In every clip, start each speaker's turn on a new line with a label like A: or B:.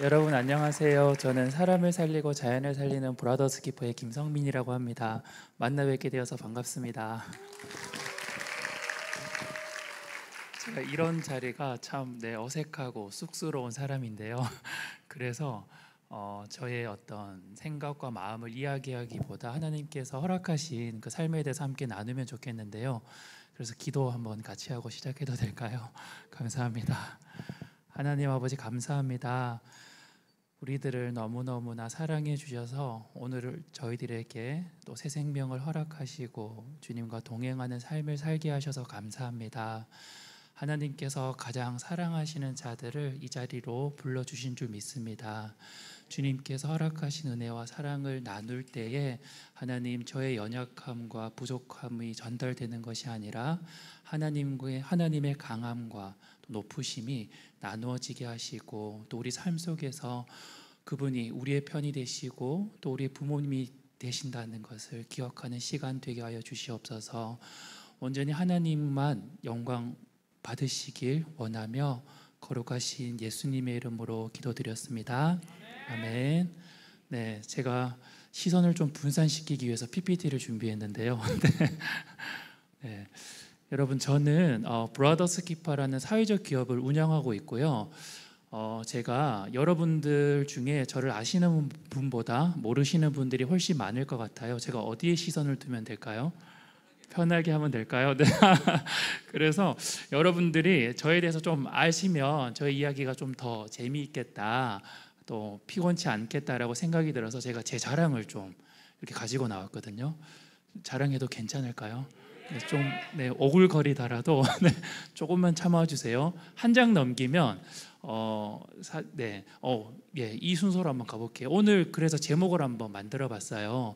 A: 여러분 안녕하세요. 저는 사람을 살리고 자연을 살리는 브라더스 키퍼의 김성민이라고 합니다. 만나 뵙게 되어서 반갑습니다. 제가 이런 자리가 참 네, 어색하고 쑥스러운 사람인데요. 그래서 어, 저의 어떤 생각과 마음을 이야기하기보다 하나님께서 허락하신 그 삶에 대해서 함께 나누면 좋겠는데요. 그래서 기도 한번 같이 하고 시작해도 될까요? 감사합니다. 하나님 아버지 감사합니다. 우리들을 너무너무나 사랑해 주셔서 오늘 저희들에게 또 새 생명을 허락하시고 주님과 동행하는 삶을 살게 하셔서 감사합니다. 하나님께서 가장 사랑하시는 자들을 이 자리로 불러주신 줄 믿습니다. 주님께서 허락하신 은혜와 사랑을 나눌 때에 하나님 저의 연약함과 부족함이 전달되는 것이 아니라 하나님의 강함과 높으심이 나누어지게 하시고 또 우리 삶 속에서 그분이 우리의 편이 되시고 또 우리의 부모님이 되신다는 것을 기억하는 시간 되게 하여 주시옵소서 온전히 하나님만 영광 받으시길 원하며 거룩하신 예수님의 이름으로 기도드렸습니다. 아멘. 네, 제가 시선을 좀 분산시키기 위해서 PPT를 준비했는데요. 네. 네. 여러분 저는 어, 브라더스 키파라는 사회적 기업을 운영하고 있고요. 어, 제가 여러분들 중에 저를 아시는 분보다 모르시는 분들이 훨씬 많을 것 같아요. 제가 어디에 시선을 두면 될까요? 편하게 하면 될까요? 네. 그래서 여러분들이 저에 대해서 좀 아시면 저의 이야기가 좀 더 재미있겠다, 또 피곤치 않겠다라고 생각이 들어서 제가 제 자랑을 좀 이렇게 가지고 나왔거든요. 자랑해도 괜찮을까요? 네, 좀 네, 오글거리더라도 네, 조금만 참아 주세요. 한 장 넘기면 어, 사, 네, 어, 예, 이 순서로 한번 가볼게요. 오늘 그래서 제목을 한번 만들어봤어요.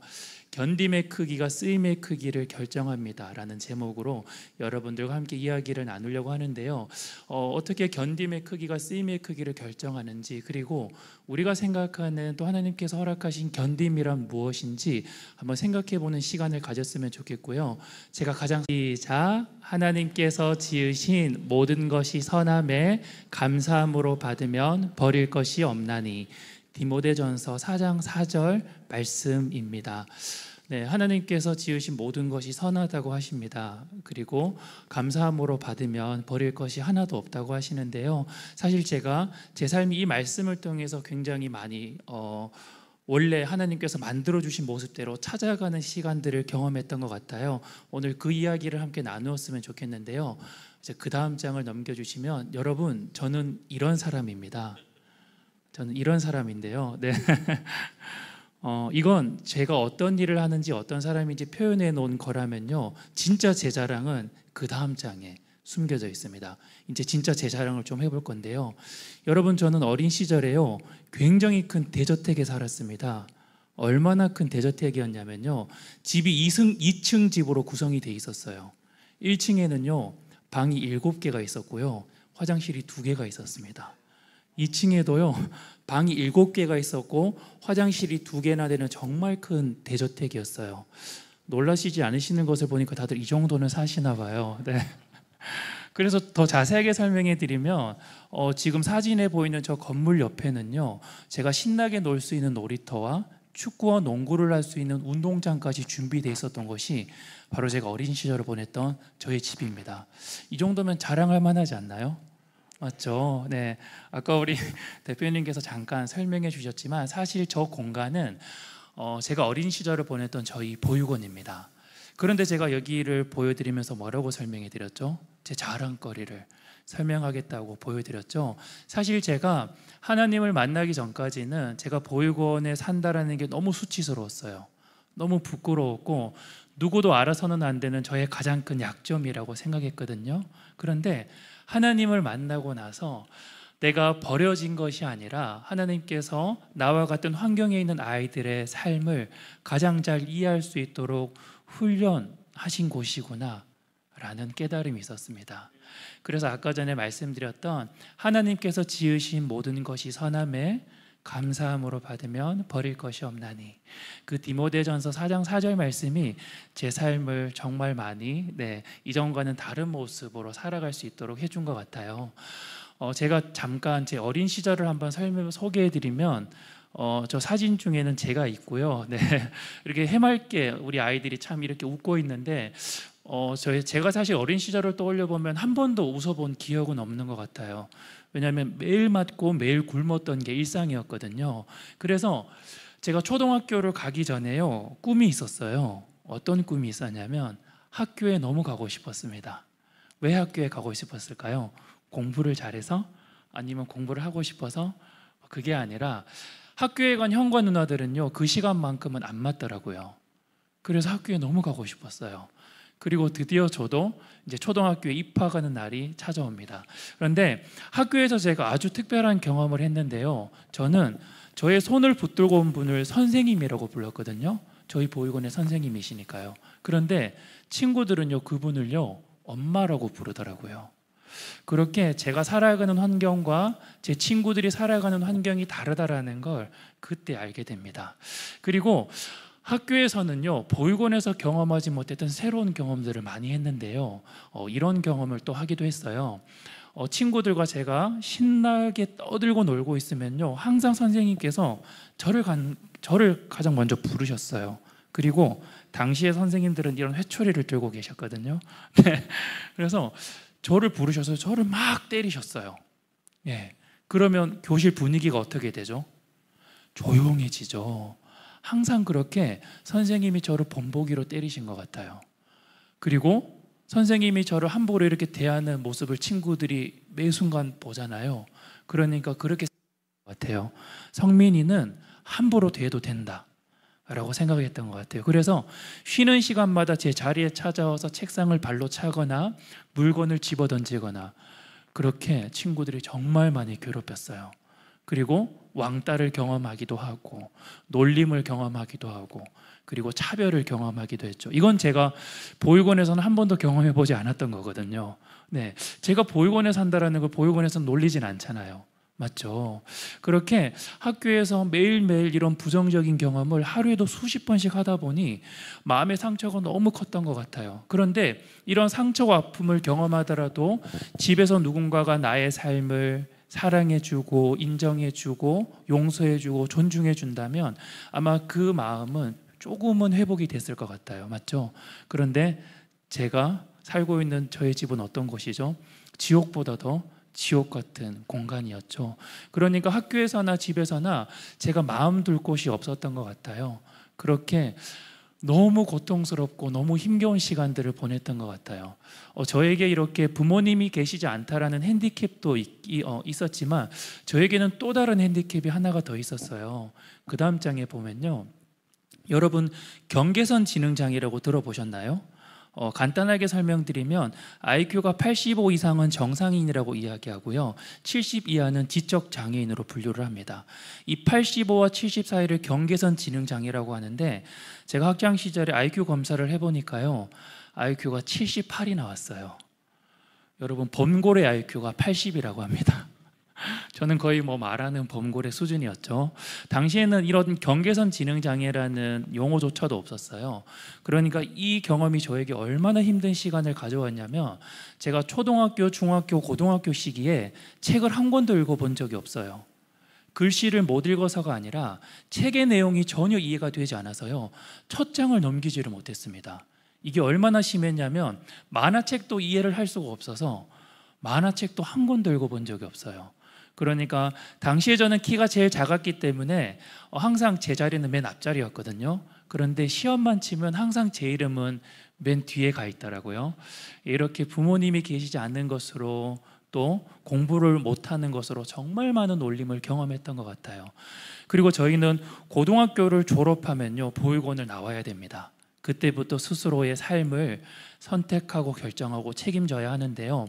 A: 견딤의 크기가 쓰임의 크기를 결정합니다라는 제목으로 여러분들과 함께 이야기를 나누려고 하는데요. 어, 떻게 견딤의 크기가 쓰임의 크기를 결정하는지 그리고 우리가 생각하는 또 하나님께서 허락하신 견딤이란 무엇인지 한번 생각해 보는 시간을 가졌으면 좋겠고요. 제가 가장 시 하나님께서 지으신 모든 것이 선함에 감사함으로 받으면 버릴 것이 없나니 디모데전서 4장 4절 말씀입니다. 네, 하나님께서 지으신 모든 것이 선하다고 하십니다. 그리고 감사함으로 받으면 버릴 것이 하나도 없다고 하시는데요. 사실 제가 제 삶이 이 말씀을 통해서 굉장히 많이 어, 원래 하나님께서 만들어 주신 모습대로 찾아가는 시간들을 경험했던 것 같아요. 오늘 그 이야기를 함께 나누었으면 좋겠는데요. 이제 그 다음 장을 넘겨주시면 여러분 저는 이런 사람입니다. 저는 이런 사람인데요. 네. 어, 이건 제가 어떤 일을 하는지 어떤 사람인지 표현해 놓은 거라면요. 진짜 제 자랑은 그 다음 장에 숨겨져 있습니다. 이제 진짜 제 자랑을 좀 해볼 건데요. 여러분, 저는 어린 시절에요. 굉장히 큰 대저택에 살았습니다. 얼마나 큰 대저택이었냐면요. 집이 2승, 2층 집으로 구성이 돼 있었어요. 1층에는요, 방이 7개가 있었고요. 화장실이 2개가 있었습니다. 2층에도요 방이 7개가 있었고 화장실이 2개나 되는 정말 큰 대저택이었어요. 놀라시지 않으시는 것을 보니까 다들 이 정도는 사시나 봐요. 네. 그래서 더 자세하게 설명해 드리면 어, 지금 사진에 보이는 저 건물 옆에는요 제가 신나게 놀 수 있는 놀이터와 축구와 농구를 할 수 있는 운동장까지 준비되어 있었던 것이 바로 제가 어린 시절을 보냈던 저의 집입니다. 이 정도면 자랑할 만하지 않나요? 맞죠. 네. 아까 우리 대표님께서 잠깐 설명해 주셨지만 사실 저 공간은 어, 제가 어린 시절을 보냈던 저희 보육원입니다. 그런데 제가 여기를 보여드리면서 뭐라고 설명해 드렸죠? 제 자랑거리를 설명하겠다고 보여드렸죠. 사실 제가 하나님을 만나기 전까지는 제가 보육원에 산다라는 게 너무 수치스러웠어요. 너무 부끄러웠고 누구도 알아서는 안 되는 저의 가장 큰 약점이라고 생각했거든요. 그런데 하나님을 만나고 나서 내가 버려진 것이 아니라 하나님께서 나와 같은 환경에 있는 아이들의 삶을 가장 잘 이해할 수 있도록 훈련하신 곳이구나 라는 깨달음이 있었습니다. 그래서 아까 전에 말씀드렸던 하나님께서 지으신 모든 것이 선함에 감사함으로 받으면 버릴 것이 없나니 그 디모데전서 4장 4절 말씀이 제 삶을 정말 많이 네, 이전과는 다른 모습으로 살아갈 수 있도록 해준 것 같아요. 어, 제가 잠깐 제 어린 시절을 한번 설명 소개해드리면 어, 저 사진 중에는 제가 있고요. 네, 이렇게 해맑게 우리 아이들이 참 이렇게 웃고 있는데 어, 저 제가 사실 어린 시절을 떠올려 보면 한 번도 웃어본 기억은 없는 것 같아요. 왜냐하면 매일 맞고 매일 굶었던 게 일상이었거든요. 그래서 제가 초등학교를 가기 전에요 꿈이 있었어요. 어떤 꿈이 있었냐면 학교에 너무 가고 싶었습니다. 왜 학교에 가고 싶었을까요? 공부를 잘해서 아니면 공부를 하고 싶어서 그게 아니라 학교에 간 형과 누나들은요 그 시간만큼은 안 맞더라고요. 그래서 학교에 너무 가고 싶었어요. 그리고 드디어 저도 이제 초등학교에 입학하는 날이 찾아옵니다. 그런데 학교에서 제가 아주 특별한 경험을 했는데요. 저는 저의 손을 붙들고 온 분을 선생님이라고 불렀거든요. 저희 보육원의 선생님이시니까요. 그런데 친구들은요, 그분을요, 엄마라고 부르더라고요. 그렇게 제가 살아가는 환경과 제 친구들이 살아가는 환경이 다르다라는 걸 그때 알게 됩니다. 그리고 학교에서는요 보육원에서 경험하지 못했던 새로운 경험들을 많이 했는데요 어, 이런 경험을 또 하기도 했어요 어, 친구들과 제가 신나게 떠들고 놀고 있으면요 항상 선생님께서 저를, 간, 저를 가장 먼저 부르셨어요 그리고 당시에 선생님들은 이런 회초리를 들고 계셨거든요 네, 그래서 저를 부르셔서 저를 막 때리셨어요 예, 그러면 교실 분위기가 어떻게 되죠? 조용해지죠 항상 그렇게 선생님이 저를 본보기로 때리신 것 같아요. 그리고 선생님이 저를 함부로 이렇게 대하는 모습을 친구들이 매 순간 보잖아요. 그러니까 그렇게 같아요. 성민이는 함부로 대해도 된다. 라고 생각했던 것 같아요. 그래서 쉬는 시간마다 제 자리에 찾아와서 책상을 발로 차거나 물건을 집어 던지거나 그렇게 친구들이 정말 많이 괴롭혔어요. 그리고 왕따를 경험하기도 하고 놀림을 경험하기도 하고 그리고 차별을 경험하기도 했죠. 이건 제가 보육원에서는 한 번도 경험해 보지 않았던 거거든요. 네. 제가 보육원에 산다라는 걸 보육원에서 놀리진 않잖아요. 맞죠? 그렇게 학교에서 매일매일 이런 부정적인 경험을 하루에도 수십 번씩 하다 보니 마음의 상처가 너무 컸던 것 같아요. 그런데 이런 상처와 아픔을 경험하더라도 집에서 누군가가 나의 삶을 사랑해주고 인정해주고 용서해주고 존중해준다면 아마 그 마음은 조금은 회복이 됐을 것 같아요. 맞죠? 그런데 제가 살고 있는 저의 집은 어떤 곳이죠? 지옥보다 더 지옥 같은 공간이었죠. 그러니까 학교에서나 집에서나 제가 마음 둘 곳이 없었던 것 같아요. 그렇게 너무 고통스럽고 너무 힘겨운 시간들을 보냈던 것 같아요. 어, 저에게 이렇게 부모님이 계시지 않다라는 핸디캡도 있, 어, 있었지만 저에게는 또 다른 핸디캡이 하나가 더 있었어요. 그 다음 장에 보면요. 여러분 경계선 지능장애라고 들어보셨나요? 어, 간단하게 설명드리면 IQ가 85 이상은 정상인이라고 이야기하고요. 70 이하는 지적 장애인으로 분류를 합니다. 이 85와 70 사이를 경계선 지능 장애라고 하는데 제가 학창 시절에 IQ 검사를 해 보니까요. IQ가 78이 나왔어요. 여러분 범고래 IQ가 80이라고 합니다. 저는 거의 뭐 말하는 범골의 수준이었죠. 당시에는 이런 경계선 지능 장애라는 용어조차도 없었어요. 그러니까 이 경험이 저에게 얼마나 힘든 시간을 가져왔냐면 제가 초등학교, 중학교, 고등학교 시기에 책을 한 권도 읽어본 적이 없어요. 글씨를 못 읽어서가 아니라 책의 내용이 전혀 이해가 되지 않아서요. 첫 장을 넘기지를 못했습니다. 이게 얼마나 심했냐면 만화책도 이해를 할 수가 없어서 만화책도 한 권도 읽어본 적이 없어요. 그러니까 당시에 저는 키가 제일 작았기 때문에 항상 제 자리는 맨 앞자리였거든요. 그런데 시험만 치면 항상 제 이름은 맨 뒤에 가 있더라고요. 이렇게 부모님이 계시지 않는 것으로 또 공부를 못하는 것으로 정말 많은 놀림을 경험했던 것 같아요. 그리고 저희는 고등학교를 졸업하면요 보육원을 나와야 됩니다. 그때부터 스스로의 삶을 선택하고 결정하고 책임져야 하는데요.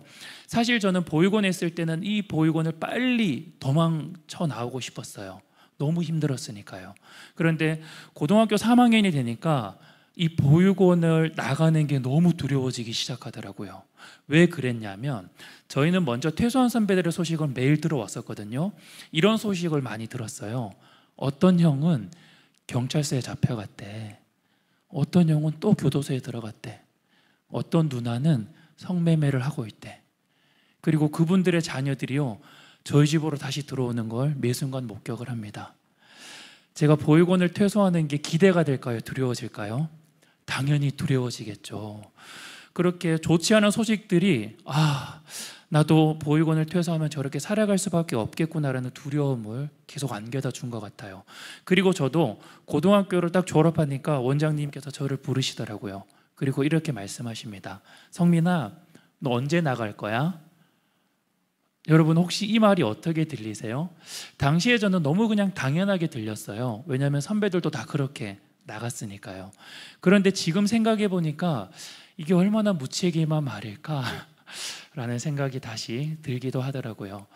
A: 사실 저는 보육원 에있을 때는 이 보육원을 빨리 도망쳐 나오고 싶었어요. 너무 힘들었으니까요. 그런데 고등학교 3학년이 되니까 이 보육원을 나가는 게 너무 두려워지기 시작하더라고요. 왜 그랬냐면 저희는 먼저 퇴소한 선배들의 소식을 매일 들어왔었거든요. 이런 소식을 많이 들었어요. 어떤 형은 경찰서에 잡혀갔대. 어떤 형은 또 교도소에 들어갔대. 어떤 누나는 성매매를 하고 있대. 그리고 그분들의 자녀들이요. 저희 집으로 다시 들어오는 걸 매순간 목격을 합니다. 제가 보육원을 퇴소하는 게 기대가 될까요? 두려워질까요? 당연히 두려워지겠죠. 그렇게 좋지 않은 소식들이 아, 나도 보육원을 퇴소하면 저렇게 살아갈 수밖에 없겠구나라는 두려움을 계속 안겨다 준 것 같아요. 그리고 저도 고등학교를 딱 졸업하니까 원장님께서 저를 부르시더라고요. 그리고 이렇게 말씀하십니다. 성민아, 너 언제 나갈 거야? 여러분 혹시 이 말이 어떻게 들리세요? 당시에 저는 너무 그냥 당연하게 들렸어요. 왜냐하면 선배들도 다 그렇게 나갔으니까요. 그런데 지금 생각해 보니까 이게 얼마나 무책임한 말일까라는 생각이 다시 들기도 하더라고요.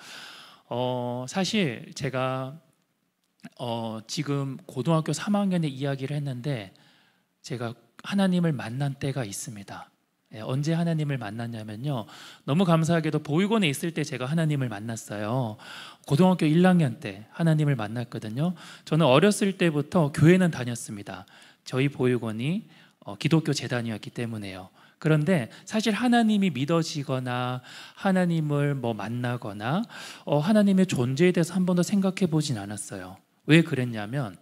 A: 어, 사실 제가 어, 지금 고등학교 3학년에 이야기를 했는데 제가 하나님을 만난 때가 있습니다. 예, 언제 하나님을 만났냐면요. 너무 감사하게도 보육원에 있을 때 제가 하나님을 만났어요. 고등학교 1학년 때 하나님을 만났거든요. 저는 어렸을 때부터 교회는 다녔습니다. 저희 보육원이 어, 기독교 재단이었기 때문에요. 그런데 사실 하나님이 믿어지거나 하나님을 뭐 만나거나 어, 하나님의 존재에 대해서 한 번도 생각해 보진 않았어요. 왜 그랬냐면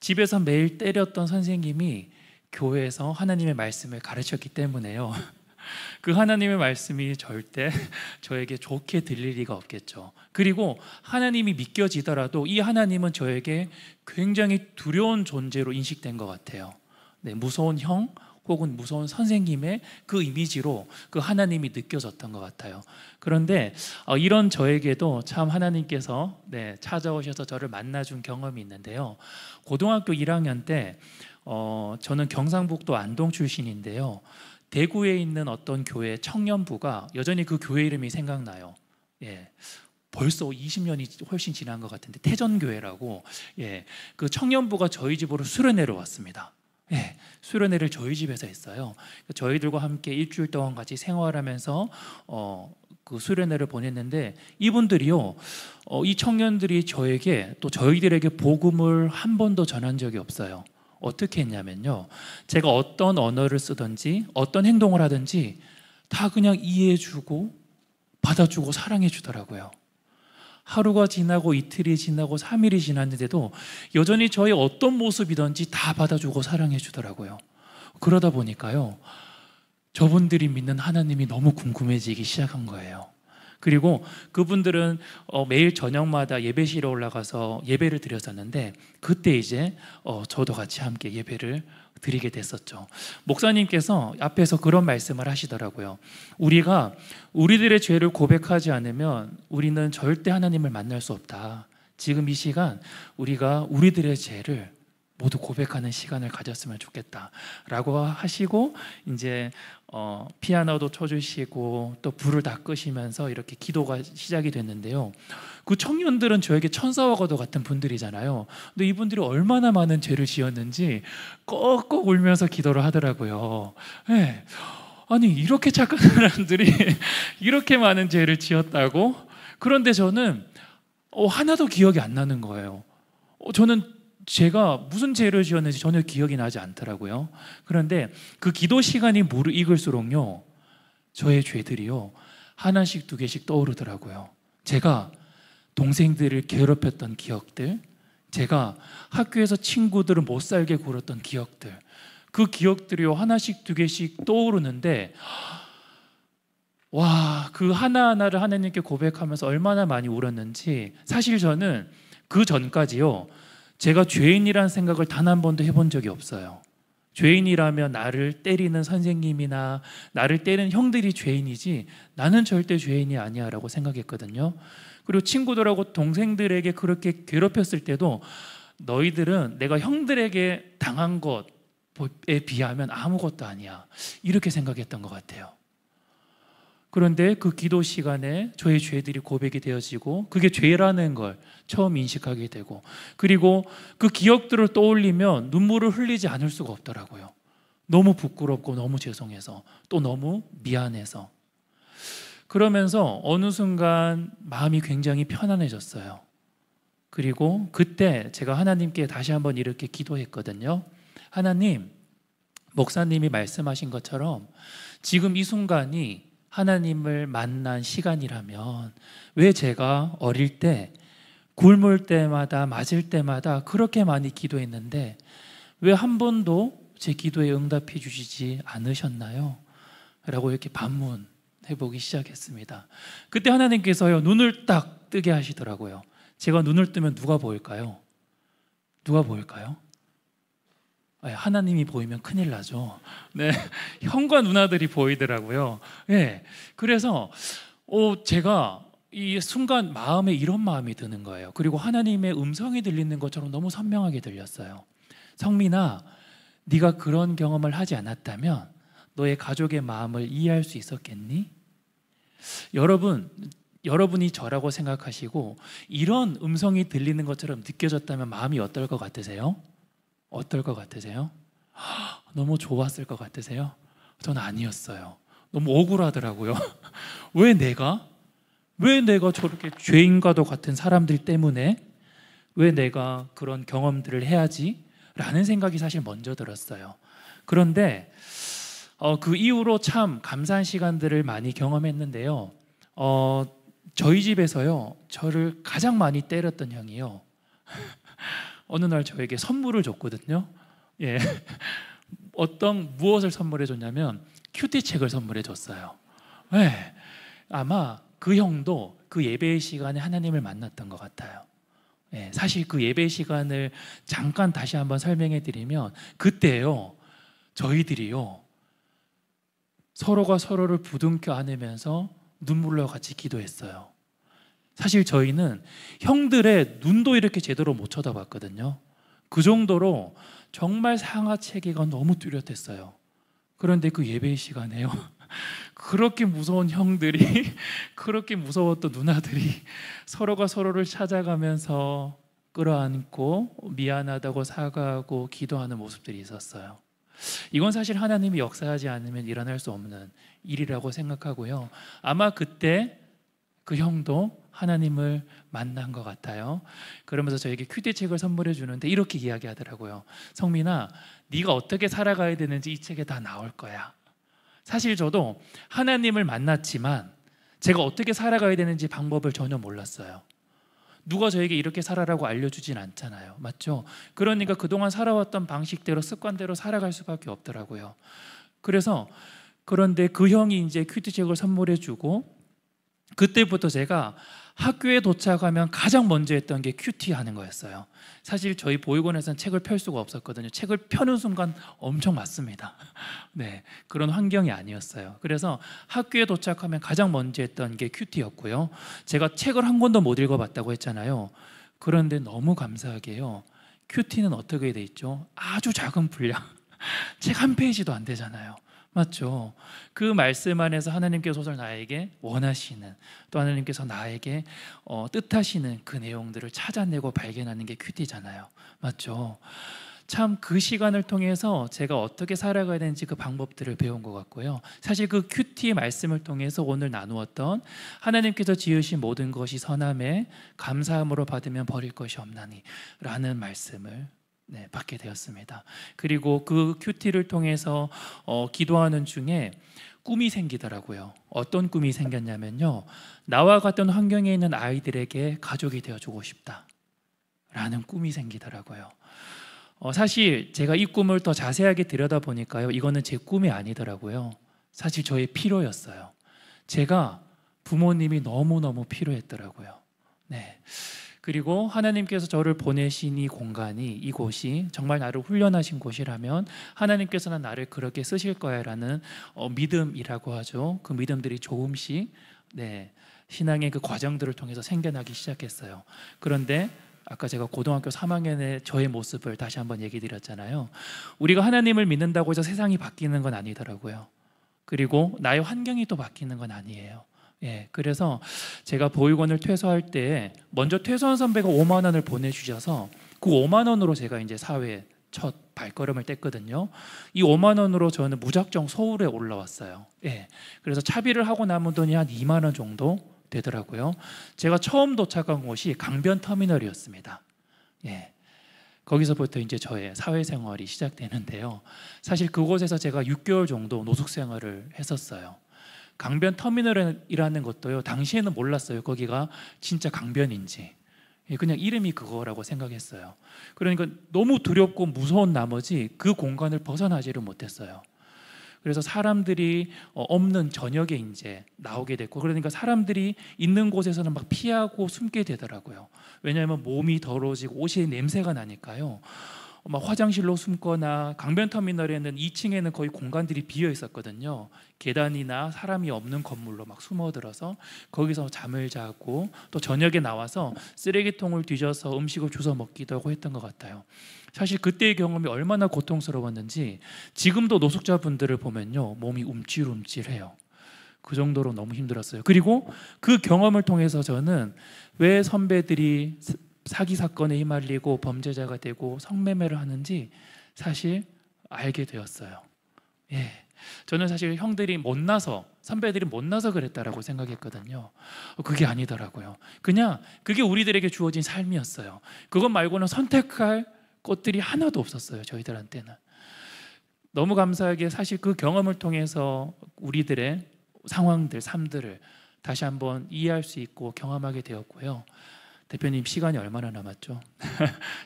A: 집에서 매일 때렸던 선생님이 교회에서 하나님의 말씀을 가르쳤기 때문에요. 그 하나님의 말씀이 절대 저에게 좋게 들릴 리가 없겠죠. 그리고 하나님이 믿겨지더라도 이 하나님은 저에게 굉장히 두려운 존재로 인식된 것 같아요. 네, 무서운 형 혹은 무서운 선생님의 그 이미지로 그 하나님이 느껴졌던 것 같아요. 그런데 어, 이런 저에게도 참 하나님께서 네, 찾아오셔서 저를 만나준 경험이 있는데요. 고등학교 1학년 때 어, 저는 경상북도 안동 출신인데요. 대구에 있는 어떤 교회 청년부가 여전히 그 교회 이름이 생각나요. 예. 벌써 20년이 훨씬 지난 것 같은데 태전교회라고 예. 그 청년부가 저희 집으로 수련회를 왔습니다. 예, 수련회를 저희 집에서 했어요. 그러니까 저희들과 함께 일주일 동안 같이 생활하면서 어, 그 수련회를 보냈는데 이분들이요, 어, 이 청년들이 저에게 또 저희들에게 복음을 한 번도 전한 적이 없어요. 어떻게 했냐면요. 제가 어떤 언어를 쓰든지 어떤 행동을 하든지 다 그냥 이해해주고 받아주고 사랑해주더라고요. 하루가 지나고 이틀이 지나고 3일이 지났는데도 여전히 저의 어떤 모습이든지 다 받아주고 사랑해주더라고요. 그러다 보니까요. 저분들이 믿는 하나님이 너무 궁금해지기 시작한 거예요. 그리고 그분들은 어, 매일 저녁마다 예배실에 올라가서 예배를 드렸었는데 그때 이제 어, 저도 같이 함께 예배를 드리게 됐었죠. 목사님께서 앞에서 그런 말씀을 하시더라고요. 우리가 우리들의 죄를 고백하지 않으면 우리는 절대 하나님을 만날 수 없다. 지금 이 시간 우리가 우리들의 죄를 모두 고백하는 시간을 가졌으면 좋겠다라고 하시고 이제 어, 피아노도 쳐주시고 또 불을 다 끄시면서 이렇게 기도가 시작이 됐는데요. 그 청년들은 저에게 천사와 거도 같은 분들이잖아요. 근데 이분들이 얼마나 많은 죄를 지었는지 꺽꺽 울면서 기도를 하더라고요. 네. 아니 이렇게 착한 사람들이 이렇게 많은 죄를 지었다고? 그런데 저는 어, 하나도 기억이 안 나는 거예요. 어, 저는 제가 무슨 죄를 지었는지 전혀 기억이 나지 않더라고요. 그런데 그 기도 시간이 무르익을수록요, 저의 죄들이요, 하나씩 두 개씩 떠오르더라고요. 제가 동생들을 괴롭혔던 기억들, 제가 학교에서 친구들을 못 살게 굴었던 기억들, 그 기억들이요, 하나씩 두 개씩 떠오르는데, 와, 그 하나하나를 하나님께 고백하면서 얼마나 많이 울었는지, 사실 저는 그 전까지요, 제가 죄인이라는 생각을 단 한 번도 해본 적이 없어요. 죄인이라면 나를 때리는 선생님이나 나를 때리는 형들이 죄인이지 나는 절대 죄인이 아니야라고 생각했거든요. 그리고 친구들하고 동생들에게 그렇게 괴롭혔을 때도 너희들은 내가 형들에게 당한 것에 비하면 아무것도 아니야. 이렇게 생각했던 것 같아요. 그런데 그 기도 시간에 저의 죄들이 고백이 되어지고 그게 죄라는 걸 처음 인식하게 되고 그리고 그 기억들을 떠올리면 눈물을 흘리지 않을 수가 없더라고요. 너무 부끄럽고 너무 죄송해서 또 너무 미안해서 그러면서 어느 순간 마음이 굉장히 편안해졌어요. 그리고 그때 제가 하나님께 다시 한번 이렇게 기도했거든요. 하나님, 목사님이 말씀하신 것처럼 지금 이 순간이 하나님을 만난 시간이라면 왜 제가 어릴 때 굶을 때마다 맞을 때마다 그렇게 많이 기도했는데 왜 한 번도 제 기도에 응답해 주시지 않으셨나요? 라고 이렇게 반문해 보기 시작했습니다. 그때 하나님께서요 눈을 딱 뜨게 하시더라고요. 제가 눈을 뜨면 누가 보일까요? 누가 보일까요? 예, 하나님이 보이면 큰일 나죠. 네, 형과 누나들이 보이더라고요. 예, 네, 그래서 어, 제가 이 순간 마음에 이런 마음이 드는 거예요. 그리고 하나님의 음성이 들리는 것처럼 너무 선명하게 들렸어요. 성민아, 네가 그런 경험을 하지 않았다면 너의 가족의 마음을 이해할 수 있었겠니? 여러분, 여러분이 저라고 생각하시고 이런 음성이 들리는 것처럼 느껴졌다면 마음이 어떨 것 같으세요? 어떨 것 같으세요? 너무 좋았을 것 같으세요? 전 아니었어요. 너무 억울하더라고요. 왜 내가? 왜 내가 저렇게 죄인과도 같은 사람들 때문에 왜 내가 그런 경험들을 해야지? 라는 생각이 사실 먼저 들었어요. 그런데 어, 그 이후로 참 감사한 시간들을 많이 경험했는데요. 어, 저희 집에서요, 저를 가장 많이 때렸던 형이요. 어느 날 저에게 선물을 줬거든요. 예. 어떤 무엇을 선물해 줬냐면 큐티 책을 선물해 줬어요. 예. 아마 그 형도 그 예배 시간에 하나님을 만났던 것 같아요. 예. 사실 그 예배 시간을 잠깐 다시 한번 설명해 드리면 그때요. 저희들이요. 서로가 서로를 부둥켜 안으면서 눈물로 같이 기도했어요. 사실 저희는 형들의 눈도 이렇게 제대로 못 쳐다봤거든요. 그 정도로 정말 상하 체계가 너무 뚜렷했어요. 그런데 그 예배 시간에요. 그렇게 무서운 형들이, 그렇게 무서웠던 누나들이 서로가 서로를 찾아가면서 끌어안고 미안하다고 사과하고 기도하는 모습들이 있었어요. 이건 사실 하나님이 역사하지 않으면 일어날 수 없는 일이라고 생각하고요. 아마 그때 그 형도 하나님을 만난 것 같아요. 그러면서 저에게 큐디책을 선물해 주는데 이렇게 이야기하더라고요. 성민아, 네가 어떻게 살아가야 되는지 이 책에 다 나올 거야. 사실 저도 하나님을 만났지만 제가 어떻게 살아가야 되는지 방법을 전혀 몰랐어요. 누가 저에게 이렇게 살아라고 알려주진 않잖아요. 맞죠? 그러니까 그동안 살아왔던 방식대로 습관대로 살아갈 수밖에 없더라고요. 그래서 그런데 그 형이 이제 큐티책을 선물해 주고 그때부터 제가 학교에 도착하면 가장 먼저 했던 게 큐티 하는 거였어요. 사실 저희 보육원에서는 책을 펼 수가 없었거든요. 책을 펴는 순간 엄청 맞습니다. 네, 그런 환경이 아니었어요. 그래서 학교에 도착하면 가장 먼저 했던 게 큐티였고요. 제가 책을 한 권도 못 읽어봤다고 했잖아요. 그런데 너무 감사하게요. 큐티는 어떻게 돼 있죠? 아주 작은 분량. 책 한 페이지도 안 되잖아요. 맞죠? 그 말씀 안에서 하나님께서 나에게 원하시는 또 하나님께서 나에게 어, 뜻하시는 그 내용들을 찾아내고 발견하는 게 큐티잖아요. 맞죠? 참 그 시간을 통해서 제가 어떻게 살아가야 되는지 그 방법들을 배운 것 같고요. 사실 그 큐티 의 말씀을 통해서 오늘 나누었던 하나님께서 지으신 모든 것이 선함에 감사함으로 받으면 버릴 것이 없나니라는 말씀을 네, 받게 되었습니다. 그리고 그 큐티를 통해서 어, 기도하는 중에 꿈이 생기더라고요. 어떤 꿈이 생겼냐면요. 나와 같은 환경에 있는 아이들에게 가족이 되어주고 싶다. 라는 꿈이 생기더라고요. 어, 사실 제가 이 꿈을 더 자세하게 들여다보니까요. 이거는 제 꿈이 아니더라고요. 사실 저의 필요였어요. 제가 부모님이 너무너무 필요했더라고요. 네. 그리고 하나님께서 저를 보내신 이 공간이 이곳이 정말 나를 훈련하신 곳이라면 하나님께서는 나를 그렇게 쓰실 거야라는 어, 믿음이라고 하죠. 그 믿음들이 조금씩 네, 신앙의 그 과정들을 통해서 생겨나기 시작했어요. 그런데 아까 제가 고등학교 3학년의 저의 모습을 다시 한번 얘기 드렸잖아요. 우리가 하나님을 믿는다고 해서 세상이 바뀌는 건 아니더라고요. 그리고 나의 환경이 또 바뀌는 건 아니에요. 예, 그래서 제가 보육원을 퇴소할 때 먼저 퇴소한 선배가 5만 원을 보내주셔서 그 5만 원으로 제가 이제 사회첫 발걸음을 뗐거든요. 이 5만 원으로 저는 무작정 서울에 올라왔어요. 예, 그래서 차비를 하고 남은 돈이 한 2만 원 정도 되더라고요. 제가 처음 도착한 곳이 강변 터미널이었습니다. 예. 거기서부터 이제 저의 사회생활이 시작되는데요. 사실 그곳에서 제가 6개월 정도 노숙생활을 했었어요. 강변 터미널이라는 것도요. 당시에는 몰랐어요. 거기가 진짜 강변인지. 예, 그냥 이름이 그거라고 생각했어요. 그러니까 너무 두렵고 무서운 나머지 그 공간을 벗어나지를 못했어요. 그래서 사람들이 어, 없는 저녁에 이제 나오게 됐고 그러니까 사람들이 있는 곳에서는 막 피하고 숨게 되더라고요. 왜냐하면 몸이 더러워지고 옷이 냄새가 나니까요. 막 화장실로 숨거나 강변터미널에는 2층에는 거의 공간들이 비어 있었거든요. 계단이나 사람이 없는 건물로 막 숨어들어서 거기서 잠을 자고 또 저녁에 나와서 쓰레기통을 뒤져서 음식을 주워 먹기도 하고 했던 것 같아요. 사실 그때의 경험이 얼마나 고통스러웠는지 지금도 노숙자분들을 보면요. 몸이 움찔움찔해요. 그 정도로 너무 힘들었어요. 그리고 그 경험을 통해서 저는 왜 선배들이 사기 사건에 휘말리고 범죄자가 되고 성매매를 하는지 사실 알게 되었어요. 예. 저는 사실 형들이 못나서 선배들이 못나서 그랬다라고 생각했거든요. 어, 그게 아니더라고요. 그냥 그게 우리들에게 주어진 삶이었어요. 그것 말고는 선택할 것들이 하나도 없었어요. 저희들한테는. 너무 감사하게 사실 그 경험을 통해서 우리들의 상황들, 삶들을 다시 한번 이해할 수 있고 경험하게 되었고요. 대표님 시간이 얼마나 남았죠?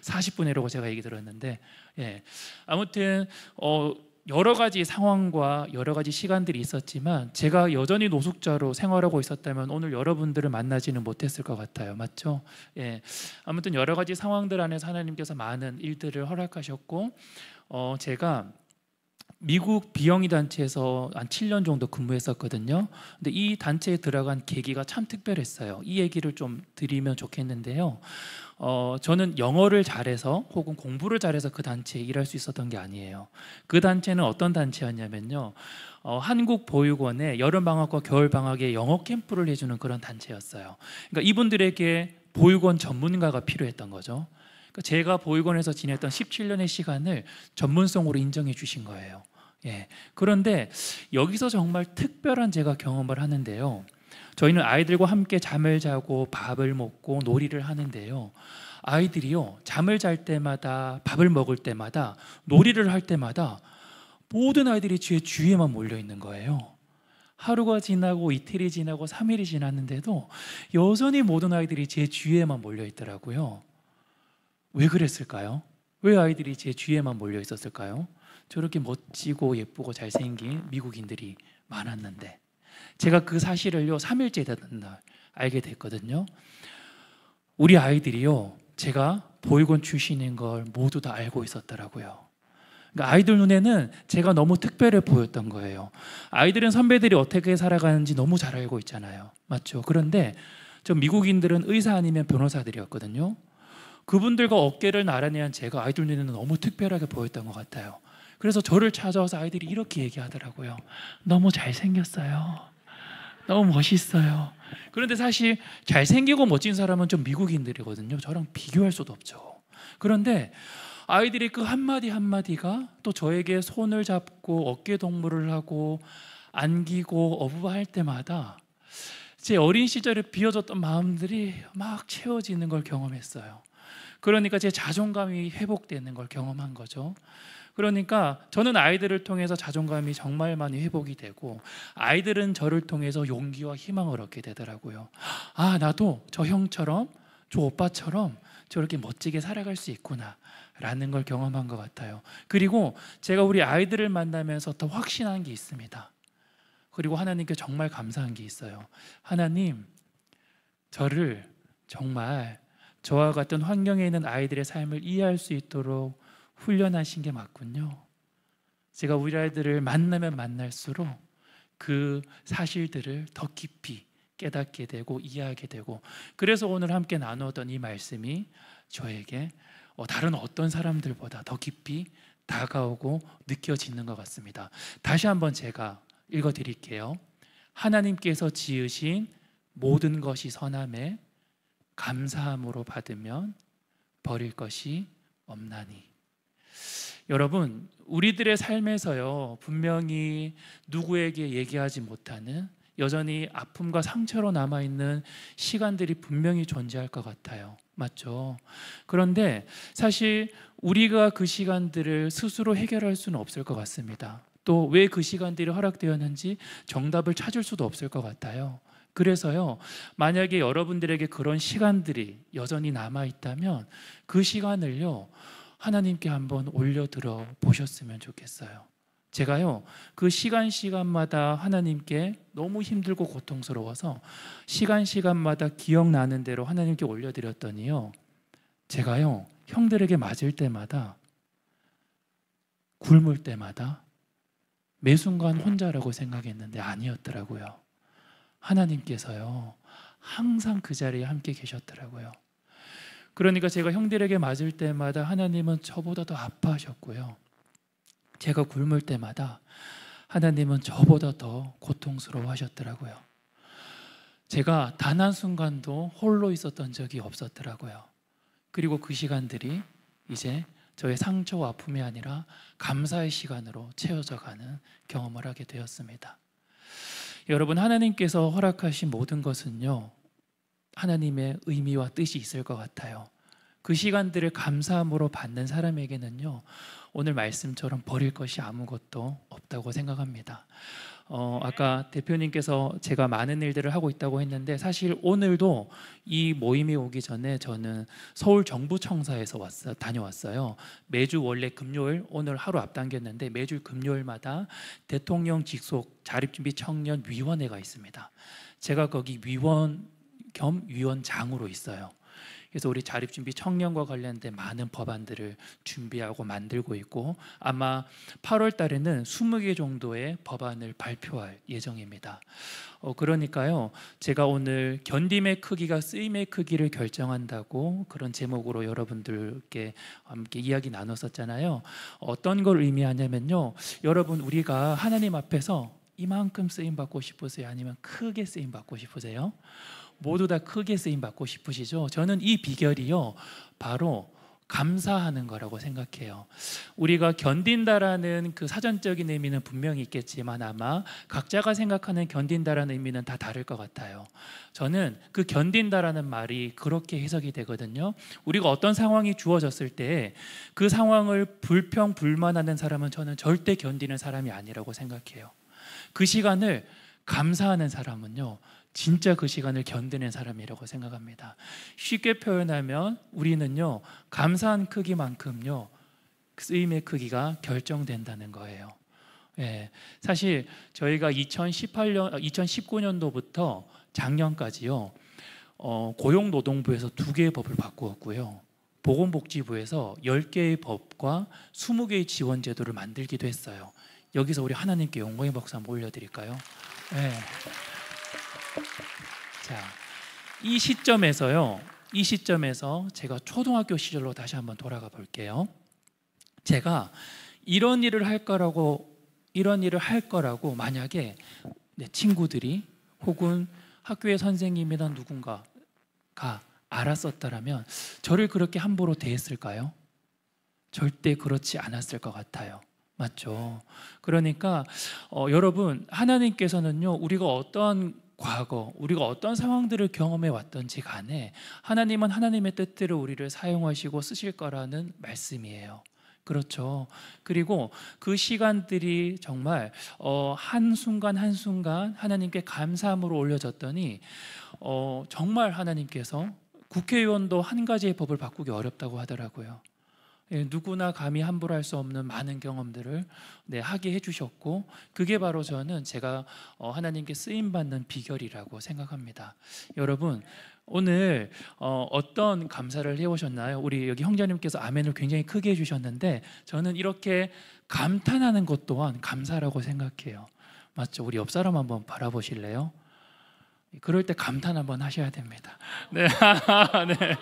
A: 40분이라고 제가 얘기 들었는데 예. 아무튼 어, 여러 가지 상황과 여러 가지 시간들이 있었지만 제가 여전히 노숙자로 생활하고 있었다면 오늘 여러분들을 만나지는 못했을 것 같아요. 맞죠? 예. 아무튼 여러 가지 상황들 안에서 하나님께서 많은 일들을 허락하셨고 어, 제가 미국 비영리 단체에서 한 7년 정도 근무했었거든요. 근데 이 단체에 들어간 계기가 참 특별했어요. 이 얘기를 좀 드리면 좋겠는데요. 어, 저는 영어를 잘해서 혹은 공부를 잘해서 그 단체에 일할 수 있었던 게 아니에요. 그 단체는 어떤 단체였냐면요. 어, 한국보육원에 여름방학과 겨울방학에 영어 캠프를 해주는 그런 단체였어요. 그러니까 이분들에게 보육원 전문가가 필요했던 거죠. 그러니까 제가 보육원에서 지냈던 17년의 시간을 전문성으로 인정해 주신 거예요. 예. 그런데 여기서 정말 특별한 제가 경험을 하는데요. 저희는 아이들과 함께 잠을 자고 밥을 먹고 놀이를 하는데요. 아이들이요, 잠을 잘 때마다, 밥을 먹을 때마다, 놀이를 할 때마다 모든 아이들이 제 주위에만 몰려 있는 거예요. 하루가 지나고 이틀이 지나고 3일이 지났는데도 여전히 모든 아이들이 제 주위에만 몰려 있더라고요. 왜 그랬을까요? 왜 아이들이 제 주위에만 몰려 있었을까요? 저렇게 멋지고 예쁘고 잘생긴 미국인들이 많았는데 제가 그 사실을요 3일째 되던 날 알게 됐거든요. 우리 아이들이요 제가 보육원 출신인 걸 모두 다 알고 있었더라고요. 그러니까 아이들 눈에는 제가 너무 특별해 보였던 거예요. 아이들은 선배들이 어떻게 살아가는지 너무 잘 알고 있잖아요. 맞죠? 그런데 저 미국인들은 의사 아니면 변호사들이었거든요. 그분들과 어깨를 나란히 한 제가 아이돌 눈에는 너무 특별하게 보였던 것 같아요. 그래서 저를 찾아와서 아이들이 이렇게 얘기하더라고요. 너무 잘생겼어요. 너무 멋있어요. 그런데 사실 잘생기고 멋진 사람은 좀 미국인들이거든요. 저랑 비교할 수도 없죠. 그런데 아이들이 그 한마디 한마디가 또 저에게 손을 잡고 어깨 동무를 하고 안기고 어부할 때마다 제 어린 시절에 비어졌던 마음들이 막 채워지는 걸 경험했어요. 그러니까 제 자존감이 회복되는 걸 경험한 거죠. 그러니까 저는 아이들을 통해서 자존감이 정말 많이 회복이 되고 아이들은 저를 통해서 용기와 희망을 얻게 되더라고요. 아, 나도 저 형처럼 저 오빠처럼 저렇게 멋지게 살아갈 수 있구나. 라는 걸 경험한 것 같아요. 그리고 제가 우리 아이들을 만나면서 더 확신한 게 있습니다. 그리고 하나님께 정말 감사한 게 있어요. 하나님, 저를 정말 저와 같은 환경에 있는 아이들의 삶을 이해할 수 있도록 훈련하신 게 맞군요. 제가 우리 아이들을 만나면 만날수록 그 사실들을 더 깊이 깨닫게 되고 이해하게 되고 그래서 오늘 함께 나누었던 이 말씀이 저에게 어, 다른 어떤 사람들보다 더 깊이 다가오고 느껴지는 것 같습니다. 다시 한번 제가 읽어 드릴게요. 하나님께서 지으신 모든 것이 선함에 감사함으로 받으면 버릴 것이 없나니. 여러분, 우리들의 삶에서요, 분명히 누구에게 얘기하지 못하는 여전히 아픔과 상처로 남아있는 시간들이 분명히 존재할 것 같아요. 맞죠? 그런데 사실 우리가 그 시간들을 스스로 해결할 수는 없을 것 같습니다. 또 왜 그 시간들이 허락되었는지 정답을 찾을 수도 없을 것 같아요. 그래서요, 만약에 여러분들에게 그런 시간들이 여전히 남아있다면 그 시간을요, 하나님께 한번 올려 들어 보셨으면 좋겠어요. 제가요, 그 시간 시간마다 하나님께 너무 힘들고 고통스러워서 시간 시간마다 기억나는 대로 하나님께 올려드렸더니요, 제가요, 형들에게 맞을 때마다, 굶을 때마다, 매 순간 혼자라고 생각했는데 아니었더라고요. 하나님께서요, 항상 그 자리에 함께 계셨더라고요. 그러니까 제가 형들에게 맞을 때마다 하나님은 저보다 더 아파하셨고요. 제가 굶을 때마다 하나님은 저보다 더 고통스러워 하셨더라고요. 제가 단 한순간도 홀로 있었던 적이 없었더라고요. 그리고 그 시간들이 이제 저의 상처와 아픔이 아니라 감사의 시간으로 채워져 가는 경험을 하게 되었습니다. 여러분, 하나님께서 허락하신 모든 것은요, 하나님의 의미와 뜻이 있을 것 같아요. 그 시간들을 감사함으로 받는 사람에게는요, 오늘 말씀처럼 버릴 것이 아무것도 없다고 생각합니다. 어, 아까 대표님께서 제가 많은 일들을 하고 있다고 했는데 사실 오늘도 이 모임이 오기 전에 저는 서울 정부청사에서 왔어, 다녀왔어요. 매주 원래 금요일 오늘 하루 앞당겼는데 매주 금요일마다 대통령 직속 자립준비 청년 위원회가 있습니다. 제가 거기 위원 겸 위원장으로 있어요. 그래서 우리 자립준비 청년과 관련된 많은 법안들을 준비하고 만들고 있고 아마 8월 달에는 20개 정도의 법안을 발표할 예정입니다. 어, 그러니까요. 제가 오늘 견딤의 크기가 쓰임의 크기를 결정한다고 그런 제목으로 여러분들께 함께 이야기 나눴었잖아요. 어떤 걸 의미하냐면요. 여러분 우리가 하나님 앞에서 이만큼 쓰임 받고 싶으세요? 아니면 크게 쓰임 받고 싶으세요? 모두 다 크게 쓰임 받고 싶으시죠? 저는 이 비결이요. 바로 감사하는 거라고 생각해요. 우리가 견딘다라는 그 사전적인 의미는 분명히 있겠지만 아마 각자가 생각하는 견딘다라는 의미는 다 다를 것 같아요. 저는 그 견딘다라는 말이 그렇게 해석이 되거든요. 우리가 어떤 상황이 주어졌을 때 그 상황을 불평 불만하는 사람은 저는 절대 견디는 사람이 아니라고 생각해요. 그 시간을 감사하는 사람은요. 진짜 그 시간을 견디는 사람이라고 생각합니다. 쉽게 표현하면 우리는요, 감사한 크기만큼요, 쓰임의 크기가 결정된다는 거예요. 예, 사실 저희가 2018년, 2019년도부터 아, 작년까지요, 어, 고용노동부에서 두 개의 법을 바꾸었고요. 보건복지부에서 1개의 법과 20개의 지원제도를 만들기도 했어요. 여기서 우리 하나님께 영광의 박수 한번 올려드릴까요? 예. 자, 이 시점에서요. 이 시점에서 제가 초등학교 시절로 다시 한번 돌아가 볼게요. 제가 이런 일을 할 거라고 이런 일을 할 거라고 만약에 내 친구들이 혹은 학교의 선생님이나 누군가가 알았었다면 저를 그렇게 함부로 대했을까요? 절대 그렇지 않았을 것 같아요. 맞죠? 그러니까 어, 여러분 하나님께서는요 우리가 어떠한 과거 우리가 어떤 상황들을 경험해 왔던지 간에 하나님은 하나님의 뜻대로 우리를 사용하시고 쓰실 거라는 말씀이에요. 그렇죠. 그리고 그 시간들이 정말 어, 한 순간 한 순간 하나님께 감사함으로 올려졌더니 어, 정말 하나님께서 국회의원도 한 가지의 법을 바꾸기 어렵다고 하더라고요. 예, 누구나 감히 함부로 할 수 없는 많은 경험들을 네, 하게 해주셨고 그게 바로 저는 제가 어, 하나님께 쓰임 받는 비결이라고 생각합니다. 여러분 오늘 어, 떤 감사를 해오셨나요? 우리 여기 형제님께서 아멘을 굉장히 크게 해주셨는데 저는 이렇게 감탄하는 것 또한 감사라고 생각해요. 맞죠? 우리 옆 사람 한번 바라보실래요? 그럴 때 감탄 한번 하셔야 됩니다. 네, 네,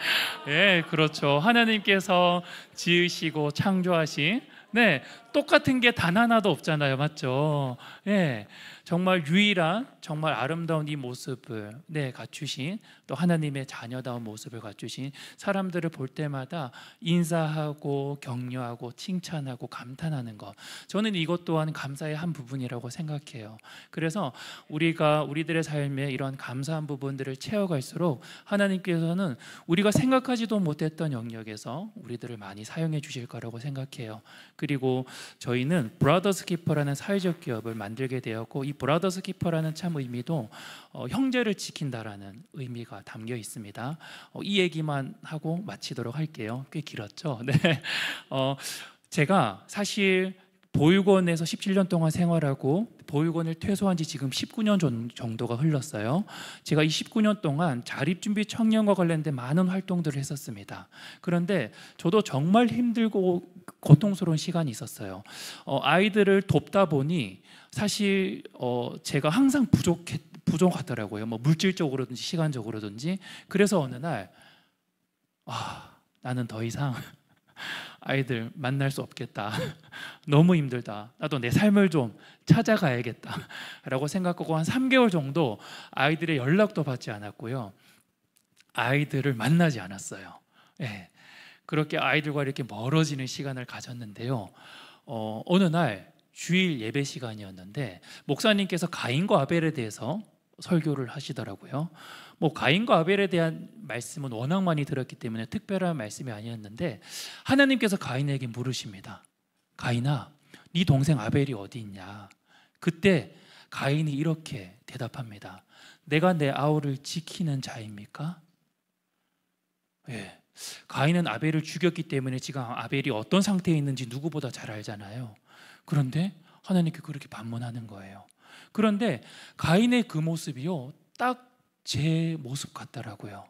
A: 네, 그렇죠. 하나님께서 지으시고 창조하신 네 똑같은 게 단 하나도 없잖아요. 맞죠? 예. 정말 유일한 정말 아름다운 이 모습을 네, 갖추신 또 하나님의 자녀다운 모습을 갖추신 사람들을 볼 때마다 인사하고 격려하고 칭찬하고 감탄하는 것. 저는 이것 또한 감사의 한 부분이라고 생각해요. 그래서 우리가 우리들의 삶에 이런 감사한 부분들을 채워갈수록 하나님께서는 우리가 생각하지도 못했던 영역에서 우리들을 많이 사용해 주실 거라고 생각해요. 그리고 저희는 브라더스 키퍼라는 사회적 기업을 만들게 되었고 이 브라더스 키퍼라는 참 의미도 어, 형제를 지킨다라는 의미가 담겨 있습니다. 어, 이 얘기만 하고 마치도록 할게요. 꽤 길었죠. 네. 어, 제가 사실 보육원에서 17년 동안 생활하고 보육원을 퇴소한 지 지금 19년 정도가 흘렀어요. 제가 이 19년 동안 자립준비 청년과 관련된 많은 활동들을 했었습니다. 그런데 저도 정말 힘들고 고통스러운 시간이 있었어요. 어, 아이들을 돕다 보니 사실 어, 제가 항상 부족했, 부족하더라고요. 뭐 물질적으로든지 시간적으로든지. 그래서 어느 날 아, 나는 더 이상 아이들 만날 수 없겠다. 너무 힘들다. 나도 내 삶을 좀 찾아가야겠다. 라고 생각하고 한 3개월 정도 아이들의 연락도 받지 않았고요. 아이들을 만나지 않았어요. 예. 그렇게 아이들과 이렇게 멀어지는 시간을 가졌는데요. 어, 어느 날 주일 예배 시간이었는데 목사님께서 가인과 아벨에 대해서 설교를 하시더라고요. 뭐 가인과 아벨에 대한 말씀은 워낙 많이 들었기 때문에 특별한 말씀이 아니었는데 하나님께서 가인에게 물으십니다. 가인아, 네 동생 아벨이 어디 있냐? 그때 가인이 이렇게 대답합니다. 내가 내 아우를 지키는 자입니까? 예. 가인은 아벨을 죽였기 때문에 지금 아벨이 어떤 상태에 있는지 누구보다 잘 알잖아요. 그런데 하나님께 그렇게 반문하는 거예요. 그런데 가인의 그 모습이요. 딱 제 모습 같더라고요.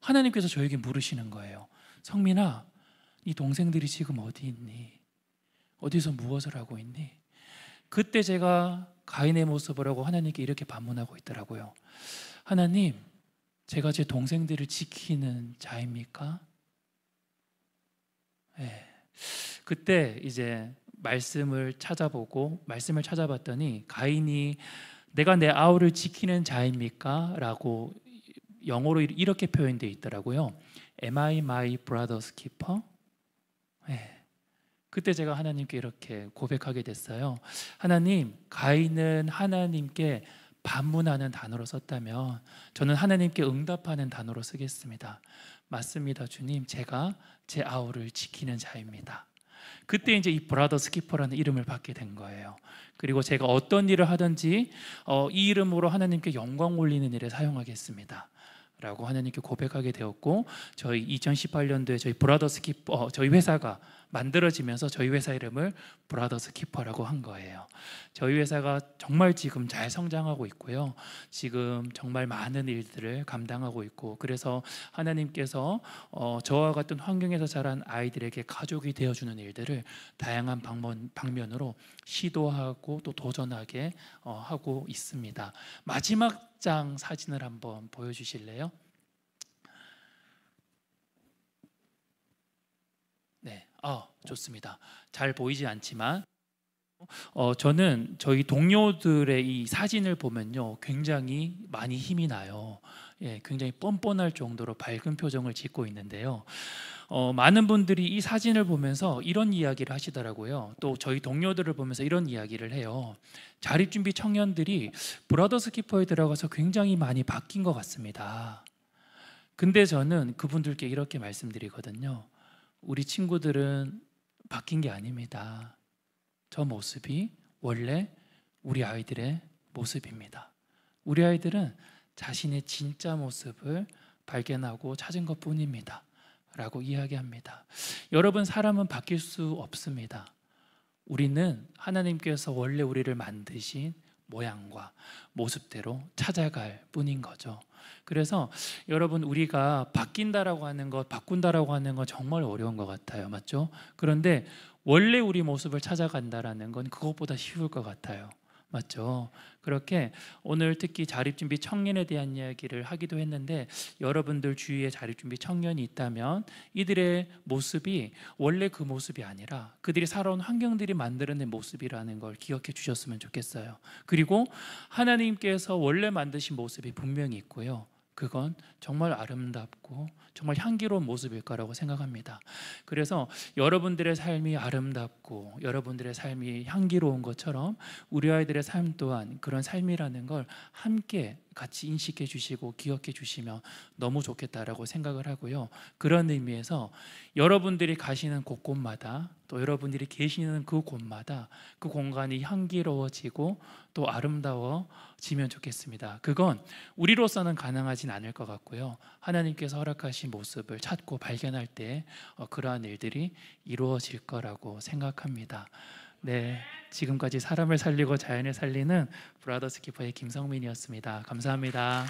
A: 하나님께서 저에게 물으시는 거예요. 성민아, 이 동생들이 지금 어디 있니? 어디서 무엇을 하고 있니? 그때 제가 가인의 모습을 하고 하나님께 이렇게 반문하고 있더라고요. 하나님, 제가 제 동생들을 지키는 자입니까? 예. 네. 그때 이제 말씀을 찾아보고 말씀을 찾아봤더니 가인이 내가 내 아우를 지키는 자입니까?라고 영어로 이렇게 표현돼 있더라고요. Am I my brother's keeper? 네. 그때 제가 하나님께 이렇게 고백하게 됐어요. 하나님, 가인은 하나님께 반문하는 단어로 썼다면 저는 하나님께 응답하는 단어로 쓰겠습니다. 맞습니다, 주님. 제가 제 아우를 지키는 자입니다. 그때 이제 이 브라더 스키퍼라는 이름을 받게 된 거예요. 그리고 제가 어떤 일을 하든지 어, 이 이름으로 하나님께 영광 올리는 일에 사용하겠습니다. 라고 하나님께 고백하게 되었고 저희 2018년도에 저희 브라더스 키퍼 어, 저희 회사가 만들어지면서 저희 회사 이름을 브라더스 키퍼라고 한 거예요. 저희 회사가 정말 지금 잘 성장하고 있고요. 지금 정말 많은 일들을 감당하고 있고 그래서 하나님께서 어, 저와 같은 환경에서 자란 아이들에게 가족이 되어주는 일들을 다양한 방면, 방면으로 시도하고 또 도전하게 어, 하고 있습니다. 마지막 장 사진을 한번 보여주실래요? 네, 어, 좋습니다. 잘 보이지 않지만 어, 저는 저희 동료들의 이 사진을 보면요, 굉장히 많이 힘이 나요. 예, 굉장히 뻔뻔할 정도로 밝은 표정을 짓고 있는데요. 어, 많은 분들이 이 사진을 보면서 이런 이야기를 하시더라고요. 또 저희 동료들을 보면서 이런 이야기를 해요. 자립준비 청년들이 브라더스 키퍼에 들어가서 굉장히 많이 바뀐 것 같습니다. 근데 저는 그분들께 이렇게 말씀드리거든요. 우리 친구들은 바뀐 게 아닙니다. 저 모습이 원래 우리 아이들의 모습입니다. 우리 아이들은 자신의 진짜 모습을 발견하고 찾은 것 뿐입니다. 라고 이야기합니다. 여러분, 사람은 바뀔 수 없습니다. 우리는 하나님께서 원래 우리를 만드신 모양과 모습대로 찾아갈 뿐인 거죠. 그래서 여러분 우리가 바뀐다라고 하는 것, 바꾼다라고 하는 건 정말 어려운 것 같아요. 맞죠? 그런데 원래 우리 모습을 찾아간다라는 건 그것보다 쉬울 것 같아요. 맞죠? 그렇게 오늘 특히 자립준비 청년에 대한 이야기를 하기도 했는데 여러분들 주위에 자립준비 청년이 있다면 이들의 모습이 원래 그 모습이 아니라 그들이 살아온 환경들이 만들어낸 모습이라는 걸 기억해 주셨으면 좋겠어요. 그리고 하나님께서 원래 만드신 모습이 분명히 있고요. 그건 정말 아름답고 정말 향기로운 모습일까라고 생각합니다. 그래서 여러분들의 삶이 아름답고 여러분들의 삶이 향기로운 것처럼 우리 아이들의 삶 또한 그런 삶이라는 걸 함께 같이 인식해 주시고 기억해 주시면 너무 좋겠다라고 생각을 하고요. 그런 의미에서 여러분들이 가시는 곳곳마다 또 여러분들이 계시는 그 곳마다 그 공간이 향기로워지고 또 아름다워 지면 좋겠습니다. 그건 우리로서는 가능하진 않을 것 같고요. 하나님께서 허락하신 모습을 찾고 발견할 때 어, 그러한 일들이 이루어질 거라고 생각합니다. 네, 지금까지 사람을 살리고 자연을 살리는 브라더스 키퍼의 김성민이었습니다. 감사합니다.